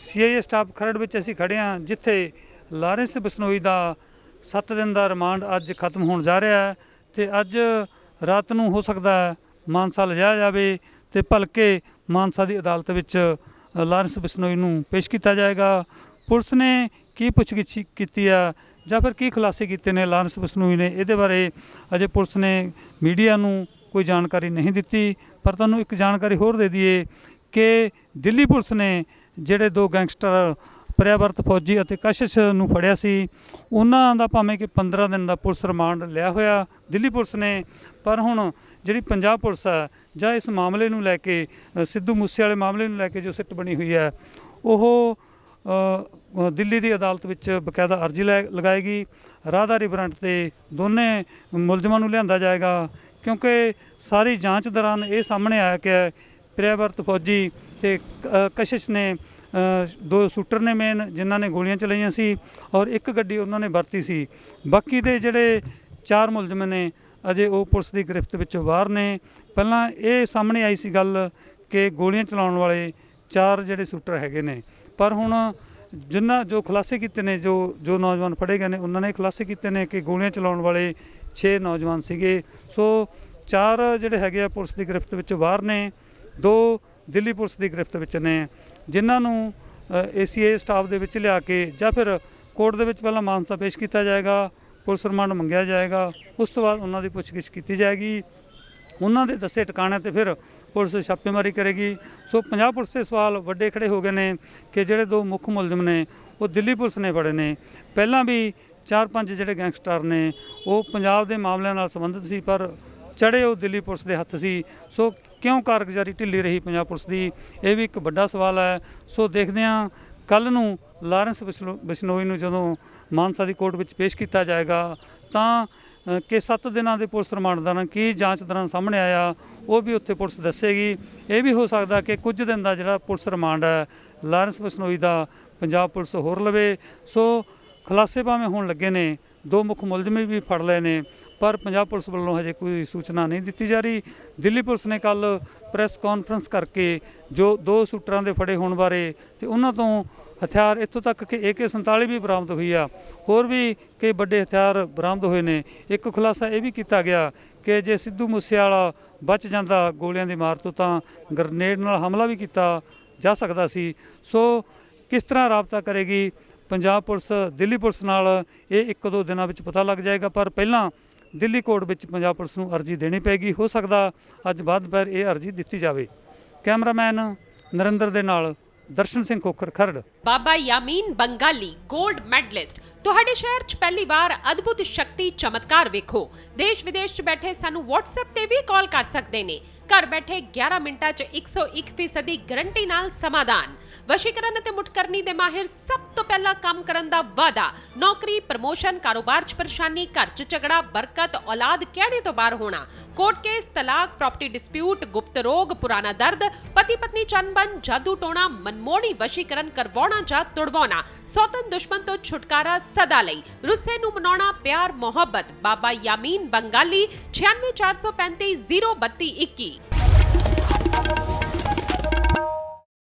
CIA staff Kharar ਵਿੱਚ ਅਸੀਂ ਖੜੇ ਹਾਂ ਜਿੱਥੇ ਲਾਰੈਂਸ ਬਿਸਨੋਈ ਦਾ 7 ਦਿਨ ਦਾ ਰਿਮਾਂਡ ਅੱਜ ਖਤਮ ਹੋਣ ਜਾ ਰਿਹਾ ਹੈ ਤੇ ਅੱਜ ਰਾਤ ਨੂੰ ਹੋ ਸਕਦਾ ਹੈ ਮਾਨਸਾ ਲਿਜਾਇਆ ਜਾਵੇ ਤੇ ਭਲਕੇ ਮਾਨਸਾ ਦੀ ਅਦਾਲਤ ਵਿੱਚ ਲਾਰੈਂਸ ਬਿਸਨੋਈ ਨੂੰ ਪੇਸ਼ ਕੀਤਾ ਜਾਏਗਾ ਪੁਲਿਸ ਨੇ ਕੀ ਪੁੱਛਗਿੱਛ ਕੀਤੀ ਆ ਜਾਂ ਫਿਰ ਕੀ ਖੁਲਾਸੇ ਕੀਤੇ ਨੇ ਲਾਰੈਂਸ ਬਿਸਨੋਈ ਨੇ ਇਹਦੇ ਬਾਰੇ ਅਜੇ ਪੁਲਿਸ ਨੇ ਮੀਡੀਆ ਨੂੰ ਕੋਈ ਜਾਣਕਾਰੀ ਨਹੀਂ ਦਿੱਤੀ ਪਰ ਤੁਹਾਨੂੰ ਇੱਕ ਜਾਣਕਾਰੀ ਹੋਰ ਦੇ ਦਈਏ ਕਿ ਦਿੱਲੀ ਪੁਲਿਸ ਨੇ ਜਿਹੜੇ ਦੋ ਗੈਂਗਸਟਰ ਪ੍ਰਿਆਵਰਤ ਫੌਜੀ ਅਤੇ ਕਸ਼ਿਸ਼ ਨੂੰ ਫੜਿਆ ਸੀ ਉਹਨਾਂ ਦਾ ਭਾਵੇਂ ਕਿ 15 ਦਿਨ ਦਾ ਪੁਲਿਸ ਰਿਮਾਂਡ ਲਿਆ ਹੋਇਆ ਦਿੱਲੀ ਪੁਲਿਸ ਨੇ ਪਰ ਹੁਣ ਜਿਹੜੀ ਪੰਜਾਬ ਪੁਲਿਸ ਹੈ ਜਾਂ ਇਸ ਮਾਮਲੇ ਨੂੰ ਲੈ ਕੇ ਸਿੱਧੂ ਮੂਸੇ ਵਾਲੇ ਮਾਮਲੇ ਨੂੰ ਲੈ ਕੇ ਜੋ ਸਿੱਟ ਬਣੀ ਹੋਈ ਹੈ ਉਹ ਦਿੱਲੀ ਦੀ ਅਦਾਲਤ ਵਿੱਚ ਬਕਾਇਦਾ ਅਰਜ਼ੀ ਲਗਾਏਗੀ ਰਾਧਾਰੀ ਬ੍ਰਾਂਟ ਤੇ ਦੋਨੇ ਮੁਲਜ਼ਮਾਂ ਨੂੰ ਲਿਆਂਦਾ ਜਾਏਗਾ ਕਿਉਂਕਿ ਸਾਰੀ ਜਾਂਚ ਦੌਰਾਨ ਇਹ ਸਾਹਮਣੇ ਆਇਆ ਕਿ ਪ੍ਰਿਆਵਰਤ ਫੌਜੀ ਤੇ ਕਸ਼ਿਸ਼ ਨੇ ਦੋ ਸ਼ੂਟਰ ਨੇ ਮੇਨ ਜਿਨ੍ਹਾਂ ਨੇ ਗੋਲੀਆਂ ਚਲਾਈਆਂ ਸੀ ਔਰ ਇੱਕ ਗੱਡੀ ਉਹਨਾਂ ਨੇ ਵਰਤੀ ਸੀ ਬਾਕੀ ਦੇ ਜਿਹੜੇ ਚਾਰ ਮੁਲਜ਼ਮ ਨੇ ਅਜੇ ਉਹ ਪੁਲਿਸ ਦੀ ਗ੍ਰਿਫਤ ਵਿੱਚੋਂ ਬਾਹਰ ਨੇ ਪਹਿਲਾਂ ਇਹ ਸਾਹਮਣੇ ਆਈ ਸੀ ਗੱਲ ਕਿ ਗੋਲੀਆਂ ਚਲਾਉਣ ਵਾਲੇ ਚਾਰ ਜਿਹੜੇ ਸ਼ੂਟਰ ਹੈਗੇ ਨੇ ਪਰ ਹੁਣ ਜਿੰਨਾ ਜੋ ਖੁਲਾਸੇ ਕੀਤੇ ਨੇ ਜੋ ਜੋ ਨੌਜਵਾਨ ਫੜੇ ਗਏ ਨੇ ਉਹਨਾਂ ਨੇ ਖੁਲਾਸੇ ਕੀਤੇ ਨੇ ਕਿ ਗੋਲੀਆਂ ਚਲਾਉਣ ਵਾਲੇ 6 ਨੌਜਵਾਨ ਸੀਗੇ ਸੋ ਚਾਰ ਜਿਹੜੇ ਹੈਗੇ ਆ ਪੁਲਿਸ ਦੀ ਗ੍ਰਿਫਤ ਵਿੱਚੋਂ ਬਾਹਰ ਨੇ ਦੋ ਦਿੱਲੀ ਪੁਲਿਸ ਦੀ ਗ੍ਰਿਫਤ ਵਿੱਚ ਨੇ ਜਿਨ੍ਹਾਂ ਨੂੰ ਏਸੀਏ ਸਟਾਫ ਦੇ ਵਿੱਚ ਲਿਆ ਕੇ ਜਾਂ ਫਿਰ ਕੋਰਟ ਦੇ ਵਿੱਚ ਪਹਿਲਾਂ ਮਾਨਸਾ ਪੇਸ਼ ਕੀਤਾ ਜਾਏਗਾ ਪੁਲਿਸ ਰਿਮਾਂਡ ਮੰਗਿਆ ਜਾਏਗਾ ਉਸ ਤੋਂ ਬਾਅਦ ਉਹਨਾਂ ਦੀ ਪੁੱਛਗਿੱਛ ਕੀਤੀ ਜਾਏਗੀ ਉਹਨਾਂ ਦੇ ਦੱਸੇ ਟਿਕਾਣੇ ਤੇ ਫਿਰ ਪੁਲਿਸ ਛਾਪੇਮਾਰੀ ਕਰੇਗੀ ਸੋ ਪੰਜਾਬ ਪੁਲਿਸ ਦੇ ਸਵਾਲ ਵੱਡੇ ਖੜੇ ਹੋ ਗਏ ਨੇ ਕਿ ਜਿਹੜੇ ਦੋ ਮੁੱਖ ਮੁਲਜ਼ਮ ਨੇ ਉਹ ਦਿੱਲੀ ਪੁਲਿਸ ਨੇ ਫੜੇ ਨੇ ਪਹਿਲਾਂ ਵੀ ਚਾਰ ਪੰਜ ਜਿਹੜੇ ਗੈਂਗਸਟਰ ਨੇ ਉਹ ਪੰਜਾਬ ਦੇ ਮਾਮਲਿਆਂ ਨਾਲ ਸੰਬੰਧਿਤ ਸੀ ਪਰ ਚੜੇ ਉਹ ਦਿੱਲੀ ਪੁਲਿਸ ਦੇ ਹੱਥ ਸੀ ਸੋ ਕਿਉਂ ਕਾਰਗੁਜ਼ਾਰੀ ਢਿੱਲੀ ਰਹੀ ਪੰਜਾਬ ਪੁਲਿਸ ਦੀ ਇਹ ਵੀ ਇੱਕ ਵੱਡਾ ਸਵਾਲ ਹੈ ਸੋ ਦੇਖਦੇ ਹਾਂ ਕੱਲ ਨੂੰ ਲਾਰੈਂਸ ਬਿਸ਼ਨੋਈ ਨੂੰ ਜਦੋਂ ਮਾਨਸਾ ਦੀ ਕੋਰਟ ਵਿੱਚ ਪੇਸ਼ ਕੀਤਾ ਜਾਏਗਾ ਤਾਂ ਕਿ 7 ਦਿਨਾਂ ਦੇ ਪੁਲਿਸ ਰਿਮਾਂਡ ਦੌਰਾਨ ਕੀ ਜਾਂਚ ਦੌਰਾਨ ਸਾਹਮਣੇ ਆਇਆ ਉਹ ਵੀ ਉੱਥੇ ਪੁਲਿਸ ਦੱਸੇਗੀ ਇਹ ਵੀ ਹੋ ਸਕਦਾ ਕਿ ਕੁਝ ਦਿਨ ਦਾ ਜਿਹੜਾ ਪੁਲਿਸ ਰਿਮਾਂਡ ਹੈ ਲਾਰੈਂਸ ਬਿਸ਼ਨੋਈ ਦਾ ਪੰਜਾਬ ਪੁਲਿਸ ਹੋਰ ਲਵੇ ਸੋ ਖੁਲਾਸੇ ਭਾਵੇਂ ਹੋਣ ਲੱਗੇ ਨੇ ਦੋ ਮੁੱਖ ਮੁਲਜ਼ਮ ਵੀ ਫੜ ਲਏ ਨੇ ਪਰ ਪੰਜਾਬ ਪੁਲਿਸ ਵੱਲੋਂ ਹਜੇ ਕੋਈ ਸੂਚਨਾ ਨਹੀਂ ਦਿੱਤੀ ਜਾ ਰਹੀ ਦਿੱਲੀ ਪੁਲਿਸ ਨੇ ਕੱਲ ਪ੍ਰੈਸ ਕਾਨਫਰੰਸ ਕਰਕੇ ਜੋ ਦੋ ਸ਼ੂਟਰਾਂ ਦੇ ਫੜੇ ਹੋਣ ਬਾਰੇ ਤੇ ਉਹਨਾਂ ਤੋਂ ਹਥਿਆਰ ਇੱਥੋਂ ਤੱਕ ਕਿ AK47 ਵੀ ਬਰਾਮਦ ਹੋਈ ਆ ਹੋਰ ਵੀ ਕਈ ਵੱਡੇ ਹਥਿਆਰ ਬਰਾਮਦ ਹੋਏ ਨੇ ਇੱਕ ਖੁਲਾਸਾ ਇਹ ਵੀ ਕੀਤਾ ਗਿਆ ਕਿ ਜੇ ਸਿੱਧੂ ਮੂਸੇਵਾਲਾ ਬਚ ਜਾਂਦਾ ਗੋਲੀਆਂ ਦੀ ਮਾਰ ਤੋਂ ਤਾਂ ਗ੍ਰਨੇਡ ਨਾਲ ਹਮਲਾ ਵੀ ਕੀਤਾ ਜਾ ਸਕਦਾ ਸੀ ਸੋ ਕਿਸ ਤਰ੍ਹਾਂ ਰਾਬਤਾ ਕਰੇਗੀ ਪੰਜਾਬ ਪੁਲਿਸ ਦਿੱਲੀ ਪੁਲਿਸ ਨਾਲ ਇਹ ਇੱਕ ਦੋ ਦਿਨਾਂ ਵਿੱਚ ਪਤਾ ਲੱਗ ਜਾਏਗਾ ਪਰ ਪਹਿਲਾਂ ਦਿੱਲੀ ਕੋਰਟ ਵਿੱਚ ਪੰਜਾਬ ਪੁਲਿਸ ਨੂੰ ਅਰਜ਼ੀ ਦੇਣੀ ਪੈਗੀ ਹੋ ਸਕਦਾ ਅੱਜ ਬਾਅਦ ਪਰ ਇਹ ਅਰਜ਼ੀ ਦਿੱਤੀ ਜਾਵੇ ਕੈਮਰਾਮੈਨ ਨਰਿੰਦਰ ਦੇ ਨਾਲ ਦਰਸ਼ਨ ਸਿੰਘ ਖੋਖਰ ਖਰੜ ਬਾਬਾ ਯਾਮੀਨ ਬੰਗਾਲੀ 골ਡ ਮੈਡਲਿਸਟ ਤੁਹਾਡੇ ਸ਼ਹਿਰ 'ਚ ਪਹਿਲੀ ਵਾਰ ਅਦਭੁਤ ਸ਼ਕਤੀ ਚਮਤਕਾਰ ਵੇਖੋ ਦੇਸ਼ ਵਿਦੇਸ਼ 'ਚ ਬੈਠੇ ਸਾਨੂੰ WhatsApp ਤੇ ਵੀ ਕਾਲ ਕਰ ਸਕਦੇ ਨੇ ਘਰ ਬੈਠੇ 11 ਮਿੰਟਾਂ 'ਚ 101% ਦੀ ਗਾਰੰਟੀ ਨਾਲ ਸਮਾਧਾਨ ਵਸ਼ੀਕਰਨ ਅਤੇ ਮੁਟਕਰਨੀ ਦੇ ਮਾਹਿਰ ਸਭ ਤੋਂ ਪਹਿਲਾਂ ਕੰਮ ਕਰਨ ਦਾ ਵਾਦਾ ਨੌਕਰੀ ਪ੍ਰਮੋਸ਼ਨ ਕਾਰੋਬਾਰ 'ਚ ਪਰੇਸ਼ਾਨੀ ਘਰ 'ਚ ਝਗੜਾ ਬਰਕਤ ਔਲਾਦ ਕਿਹੜੇ ਤੋਂ ਬਾਹਰ ਹੋਣਾ ਕੋਰਟ ਕੇਸ ਤਲਾਕ ਪ੍ਰਾਪਰਟੀ ਡਿਸਪਿਊਟ ਗੁਪਤ ਰੋਗ ਪੁਰਾਣਾ ਦਰਦ ਪਤੀ ਪਤਨੀ ਚੰਬਨ ਜਾਦੂ ਟੋਣਾ ਮਨਮੋਣੀ ਵਸ਼ੀਕਰਨ ਕਰਵਾਉਣਾ ਤੋੜਨਾ ਜਾਂ ਤੁੜਵਾਉਣਾ ਸੌਤਨ ਦੁਸ਼ਮਣ ਤੋਂ ਛੁਟਕਾਰਾ ਸਦਾ ਲਈ ਰੁੱਸੇ ਨੂੰ ਮਨਾਉਣਾ ਪਿਆਰ ਮੁਹੱਬਤ ਬਾਬਾ ਯਾਮੀਨ ਬੰਗਾਲੀ 964350221